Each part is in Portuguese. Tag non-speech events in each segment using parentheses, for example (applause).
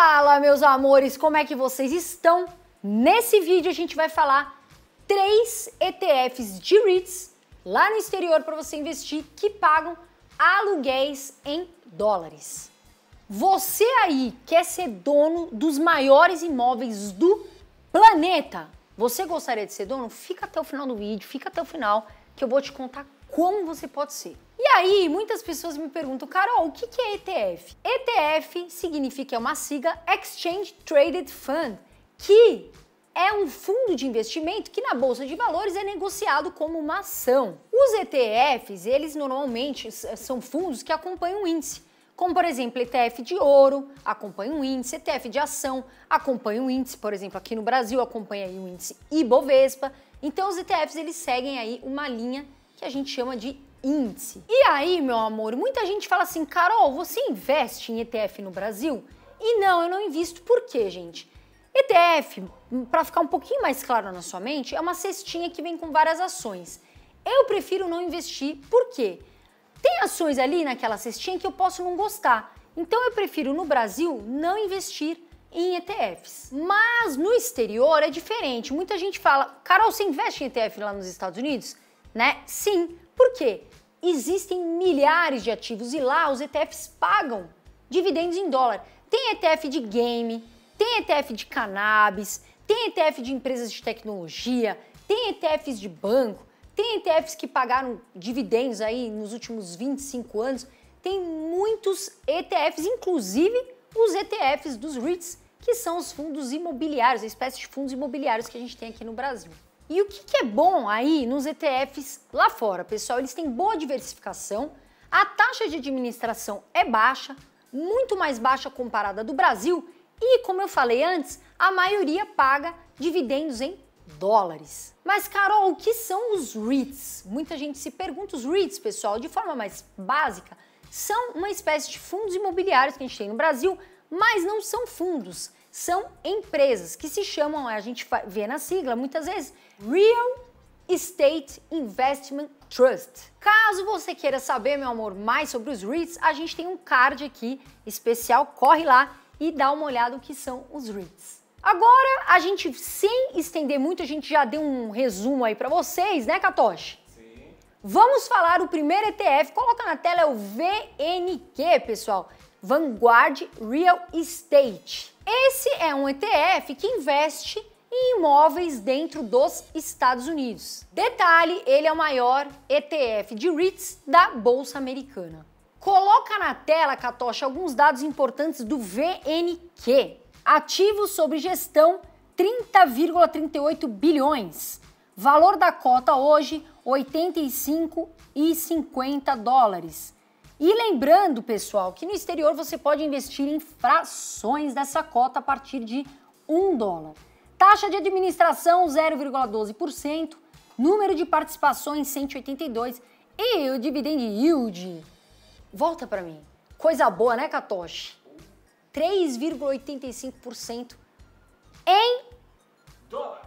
Fala, meus amores, como é que vocês estão? Nesse vídeo a gente vai falar três ETFs de REITs lá no exterior para você investir que pagam aluguéis em dólares. Você aí quer ser dono dos maiores imóveis do planeta? Você gostaria de ser dono? Fica até o final do vídeo, fica até o final que eu vou te contar como você pode ser. E aí, muitas pessoas me perguntam, Carol, o que é ETF? ETF significa, é uma sigla Exchange Traded Fund, que é um fundo de investimento que na bolsa de valores é negociado como uma ação. Os ETFs, eles normalmente são fundos que acompanham o índice como por exemplo ETF de ouro, acompanha um índice, ETF de ação, acompanha um índice, por exemplo, aqui no Brasil acompanha o índice Ibovespa. Então os ETFs eles seguem aí uma linha que a gente chama de índice. E aí, meu amor, muita gente fala assim, Carol, você investe em ETF no Brasil? E não, eu não invisto. Por quê, gente? ETF, para ficar um pouquinho mais claro na sua mente, é uma cestinha que vem com várias ações. Eu prefiro não investir, por quê? Tem ações ali naquela cestinha que eu posso não gostar. Então eu prefiro no Brasil não investir em ETFs. Mas no exterior é diferente. Muita gente fala: "Carol, você investe em ETF lá nos Estados Unidos?" Né? Sim, por quê? Existem milhares de ativos e lá os ETFs pagam dividendos em dólar. Tem ETF de game, tem ETF de cannabis, tem ETF de empresas de tecnologia, tem ETFs de banco, tem ETFs que pagaram dividendos aí nos últimos 25 anos, tem muitos ETFs, inclusive os ETFs dos REITs, que são os fundos imobiliários, a espécie de fundos imobiliários que a gente tem aqui no Brasil. E o que, que é bom aí nos ETFs lá fora, pessoal? Eles têm boa diversificação, a taxa de administração é baixa, muito mais baixa comparada do Brasil e, como eu falei antes, a maioria paga dividendos em dólares. Mas, Carol, o que são os REITs? Muita gente se pergunta. Os REITs, pessoal, de forma mais básica, são uma espécie de fundos imobiliários que a gente tem no Brasil, mas não são fundos são empresas que se chamam, a gente vê na sigla muitas vezes, Real Estate Investment Trust. Caso você queira saber, meu amor, mais sobre os REITs, a gente tem um card aqui especial, corre lá e dá uma olhada o que são os REITs. Agora, a gente, sem estender muito, a gente já deu um resumo aí para vocês, né, Katoshi? Sim. Vamos falar o primeiro ETF, coloca na tela, é o VNQ, pessoal. Vanguard Real Estate. Esse é um ETF que investe em imóveis dentro dos Estados Unidos. Detalhe, ele é o maior ETF de REITs da bolsa americana. Coloca na tela, Catocha, alguns dados importantes do VNQ. Ativos sobre gestão 30,38 bilhões. Valor da cota hoje 85,50 dólares. E lembrando, pessoal, que no exterior você pode investir em frações dessa cota a partir de 1 dólar. Taxa de administração 0,12%, número de participações 182 e o dividend yield. Volta para mim. Coisa boa, né, Katoshi? 3,85% em dólar.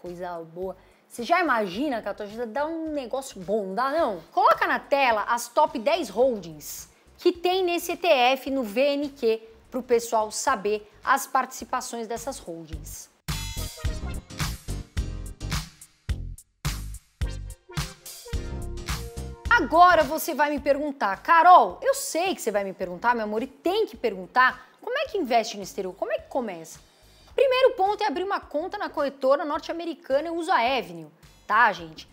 Coisa boa. Você já imagina que a torcida dá um negócio bom, dá não? Coloca na tela as top 10 holdings que tem nesse ETF no VNQ para o pessoal saber as participações dessas holdings. Agora você vai me perguntar, Carol, eu sei que você vai me perguntar, meu amor, e tem que perguntar, como é que investe no exterior? Como é que começa? primeiro ponto é abrir uma conta na corretora norte-americana. Eu uso a Avenue, tá, gente?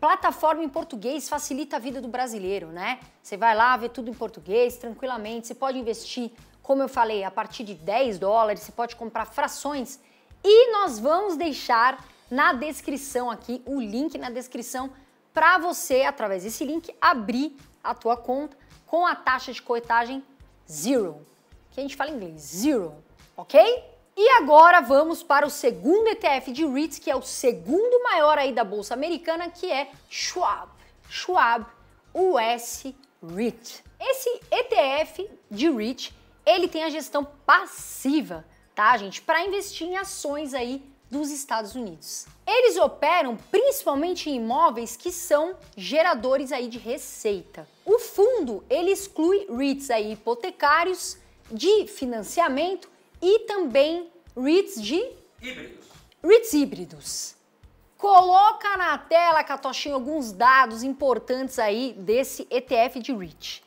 Plataforma em português facilita a vida do brasileiro, né? Você vai lá ver tudo em português tranquilamente. Você pode investir, como eu falei, a partir de 10 dólares. Você pode comprar frações. E nós vamos deixar na descrição aqui o link na descrição para você, através desse link, abrir a tua conta com a taxa de corretagem zero. Que a gente fala em inglês, zero, ok? E agora vamos para o segundo ETF de REITs, que é o segundo maior aí da bolsa americana, que é Schwab. Schwab US REIT. Esse ETF de REIT, ele tem a gestão passiva, tá, gente? Para investir em ações aí dos Estados Unidos. Eles operam principalmente em imóveis que são geradores aí de receita. O fundo, ele exclui REITs aí hipotecários de financiamento e também REITs de híbridos. REITs híbridos. Coloca na tela, Catochinho, alguns dados importantes aí desse ETF de REIT.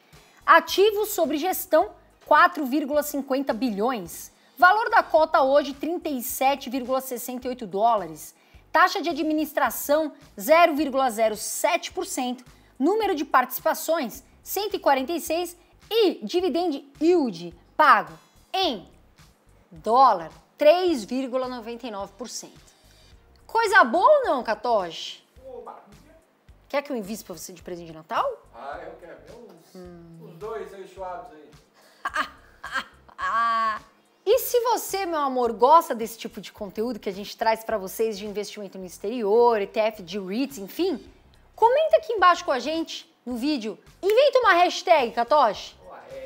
Ativos sobre gestão, 4,50 bilhões. Valor da cota hoje, 37,68 dólares. Taxa de administração, 0,07%. Número de participações, 146. E dividend yield, pago em dólar 3,99%. Coisa boa ou não, Katoshi? Quer que eu invista pra você de presente de Natal? Ah, eu quero. os, hum. os dois aí, aí. (laughs) e se você, meu amor, gosta desse tipo de conteúdo que a gente traz para vocês de investimento no exterior, ETF, de REITs, enfim, comenta aqui embaixo com a gente no vídeo. Inventa uma hashtag, Katoshi.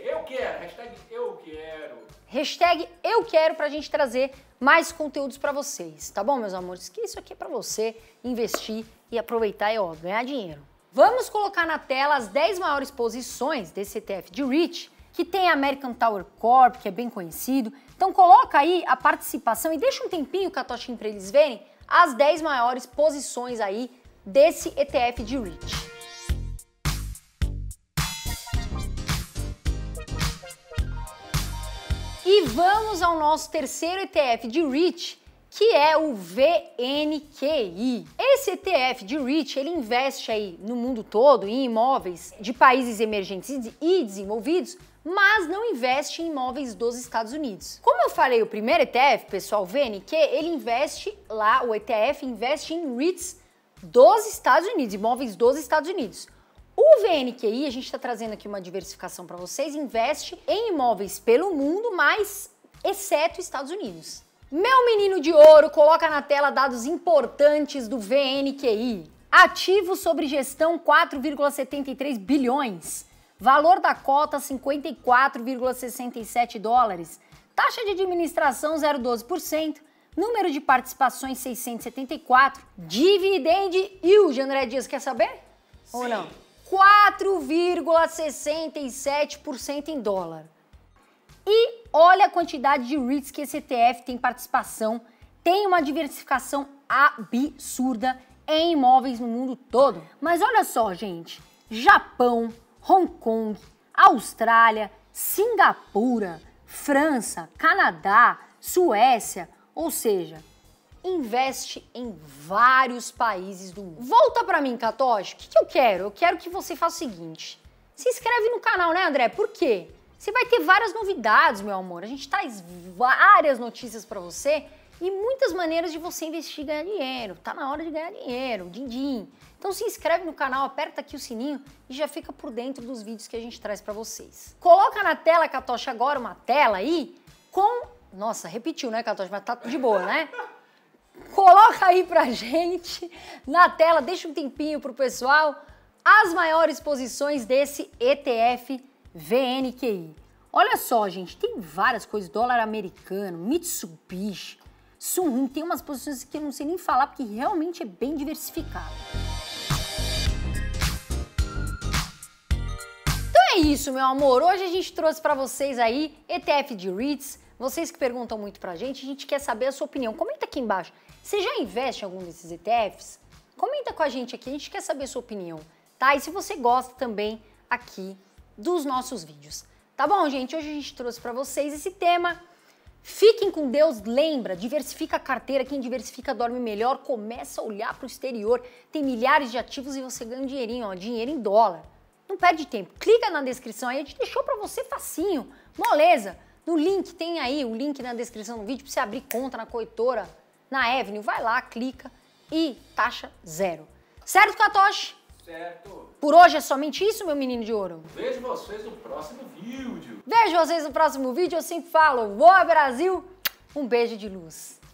Eu quero, hashtag hashtag eu quero para a gente trazer mais conteúdos para vocês, tá bom, meus amores? Que isso aqui é para você investir e aproveitar e é ó, ganhar dinheiro. Vamos colocar na tela as 10 maiores posições desse ETF de REIT, que tem a American Tower Corp, que é bem conhecido. Então coloca aí a participação e deixa um tempinho, Catochinho, para eles verem as 10 maiores posições aí desse ETF de REIT. E vamos ao nosso terceiro ETF de REIT, que é o VNQI. Esse ETF de REIT, ele investe aí no mundo todo em imóveis de países emergentes e desenvolvidos, mas não investe em imóveis dos Estados Unidos. Como eu falei, o primeiro ETF, pessoal, o VNQ, ele investe lá, o ETF investe em REITs dos Estados Unidos, imóveis dos Estados Unidos. O VNQI, a gente está trazendo aqui uma diversificação para vocês, investe em imóveis pelo mundo, mas exceto Estados Unidos. Meu menino de ouro, coloca na tela dados importantes do VNQI. Ativo sobre gestão 4,73 bilhões. Valor da cota 54,67 dólares. Taxa de administração 0,12%. Número de participações 674. Dividend yield, André Dias, quer saber? Sim. Ou não? 4,67% em dólar. E olha a quantidade de REITs que esse ETF tem participação, tem uma diversificação absurda em imóveis no mundo todo. Mas olha só, gente, Japão, Hong Kong, Austrália, Singapura, França, Canadá, Suécia, ou seja, investe em vários países do mundo. Volta para mim, Katoshi. O que, que eu quero? Eu quero que você faça o seguinte. Se inscreve no canal, né, André? Por quê? Você vai ter várias novidades, meu amor. A gente traz várias notícias para você e muitas maneiras de você investir e ganhar dinheiro. Tá na hora de ganhar dinheiro, din, din Então se inscreve no canal, aperta aqui o sininho e já fica por dentro dos vídeos que a gente traz para vocês. Coloca na tela, Catocha, agora uma tela aí com... Nossa, repetiu, né, Catocha? Mas tá de boa, né? Coloca aí pra gente na tela, deixa um tempinho pro pessoal as maiores posições desse ETF VNQI. Olha só, gente, tem várias coisas, dólar americano, Mitsubishi, Sunrum, tem umas posições que eu não sei nem falar porque realmente é bem diversificado. Então é isso, meu amor. Hoje a gente trouxe para vocês aí ETF de REITs, vocês que perguntam muito pra gente, a gente quer saber a sua opinião. Comenta aqui embaixo. Você já investe em algum desses ETFs? Comenta com a gente aqui, a gente quer saber a sua opinião, tá? E se você gosta também aqui dos nossos vídeos. Tá bom, gente? Hoje a gente trouxe para vocês esse tema. Fiquem com Deus, lembra, diversifica a carteira, quem diversifica dorme melhor, começa a olhar para o exterior, tem milhares de ativos e você ganha um dinheirinho, ó, dinheiro em dólar. Não perde tempo, clica na descrição aí, a gente deixou para você facinho, moleza. No link, tem aí o link na descrição do vídeo para você abrir conta na coitora, na Avenue. Vai lá, clica e taxa zero. Certo, Katoshi? Certo. Por hoje é somente isso, meu menino de ouro. Vejo vocês no próximo vídeo. Vejo vocês no próximo vídeo. Eu sempre falo, boa Brasil, um beijo de luz.